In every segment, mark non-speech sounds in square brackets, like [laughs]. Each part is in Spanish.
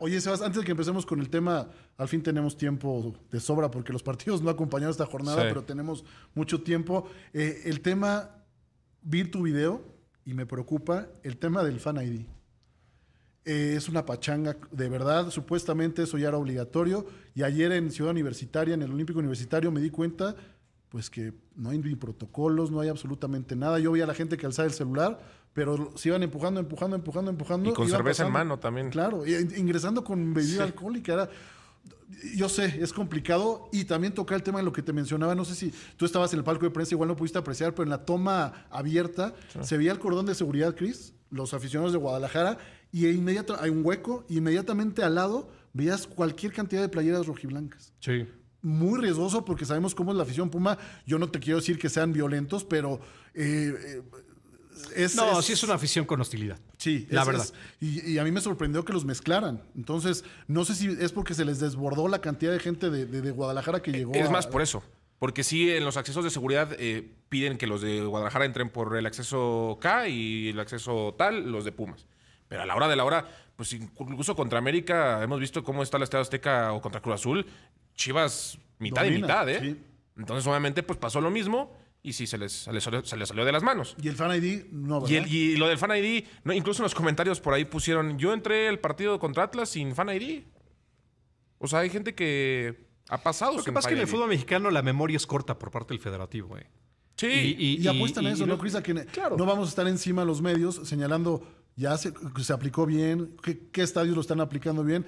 Oye, Sebas, antes de que empecemos con el tema, al fin tenemos tiempo de sobra porque los partidos no acompañaron esta jornada, pero tenemos mucho tiempo. Eh, el tema, vi tu video y me preocupa, el tema del fan ID. Eh, es una pachanga de verdad, supuestamente eso ya era obligatorio y ayer en Ciudad Universitaria, en el Olímpico Universitario, me di cuenta pues que no hay ni protocolos, no hay absolutamente nada. Yo vi a la gente que alzaba el celular, pero se iban empujando, empujando, empujando, empujando. Y con cerveza en mano también. Claro, ingresando con bebida alcohólica. yo sé, es complicado y también toca el tema de lo que te mencionaba, no sé si tú estabas en el palco de prensa, igual no pudiste apreciar, pero en la toma abierta se veía el cordón de seguridad, Cris, los aficionados de Guadalajara, y e inmediatamente hay un hueco, y inmediatamente al lado veías cualquier cantidad de playeras rojiblancas. Sí muy riesgoso porque sabemos cómo es la afición Puma. Yo no te quiero decir que sean violentos, pero eh, eh, es, no, sí es una afición con hostilidad. Sí, la verdad. Y, a mí me sorprendió que los mezclaran. Entonces, no sé si es porque se les desbordó la cantidad de gente de, Guadalajara que eh, llegó. Es más, por eso. Porque sí, en los accesos de seguridad piden que los de Guadalajara entren por el acceso K y el acceso tal, los de Pumas. Pero a la hora de la hora, pues incluso contra América hemos visto cómo está la Estadio Azteca o contra Cruz Azul, Chivas mitad y mitad, ¿eh? Entonces, obviamente, pues pasó lo mismo y sí, se les, se salió de las manos. Y el Fan ID no, Y, y lo del Fan ID, incluso en los comentarios por ahí pusieron, yo entré el partido contra Atlas sin Fan ID. O sea, hay gente que ha pasado. Lo que pasa es que en el fútbol mexicano la memoria es corta por parte del federativo, ¿eh? Sí. Y, apuestan a eso, ¿no, Cris? A que claro. no vamos a estar encima de los medios señalando ya se, se aplicó bien, qué estadios lo están aplicando bien.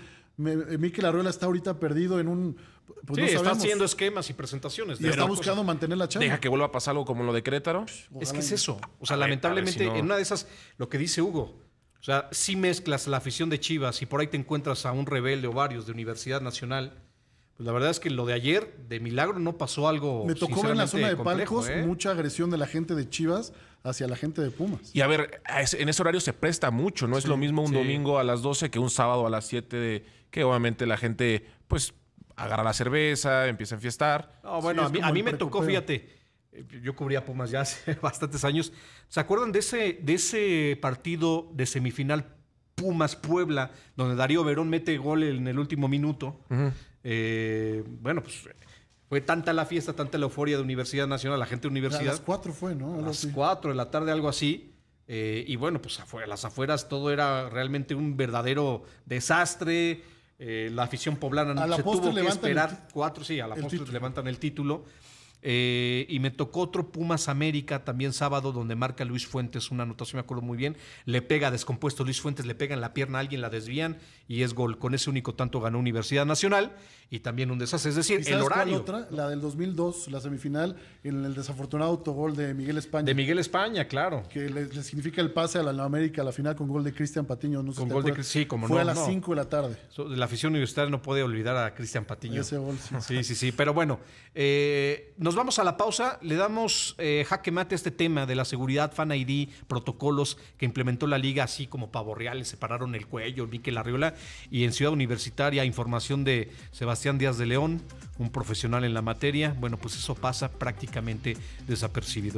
Eh, Mikel Arruela está ahorita perdido en un. Pues, pues, sí, está haciendo esquemas y presentaciones. Y está buscando mantener la charla. Deja que vuelva a pasar algo como lo de Querétaro. es que es eso. O sea, lamentablemente, en una de esas, lo que dice Hugo, o sea, si mezclas la afición de Chivas y por ahí te encuentras a un rebelde o varios de Universidad Nacional, pues, la verdad es que lo de ayer, de milagro, no pasó algo. Me tocó en la zona de palcos ¿eh? mucha agresión de la gente de Chivas hacia la gente de Pumas. Y a ver, en ese horario se presta mucho, no es lo mismo un domingo a las 12 que un sábado a las 7, de, que obviamente la gente, pues, agarra la cerveza, empieza a enfiestar. bueno, a mí, me tocó, fíjate, eh, yo cubría Pumas ya hace [laughs] bastantes años. ¿Se acuerdan de ese, de ese partido de semifinal Pumas Puebla, donde Darío Verón mete gol en el último minuto? Eh, bueno, pues fue tanta la fiesta, tanta la euforia de Universidad Nacional, la gente de universidad. A las 4 fue, ¿no? A, las cuatro de la tarde, algo así. Eh, y bueno, pues afuera, las afueras todo era realmente un verdadero desastre. Eh, la afición poblana no se tuvo que esperar cuatro, sí, a la postre levantan el título. Eh, y me tocó otro Pumas América también sábado, donde marca Luis Fuentes una anotación, me acuerdo muy bien. Le pega descompuesto Luis Fuentes, le pega en la pierna a alguien, la desvían y es gol. Con ese único tanto ganó Universidad Nacional y también un desastre. Es decir, el horario. Otra? La del 2002, la semifinal, en el desafortunado autogol de Miguel España. De Miguel España, claro. Que le, significa el pase a la, América a la final con gol de Cristian Patiño. No sé con si gol de Sí, como Fue a las 5 de la tarde. La afición universitaria no puede olvidar a Cristian Patiño. Ese gol, sí. Sí, sí, Pero bueno, no eh, nos vamos a la pausa, le damos eh, jaque mate a este tema de la seguridad, Fan ID, protocolos que implementó la liga, así como Pavo Real, le separaron el cuello, Miquel Arriola, y en Ciudad Universitaria, información de Sebastián Díaz de León, un profesional en la materia. Bueno, pues eso pasa prácticamente desapercibido.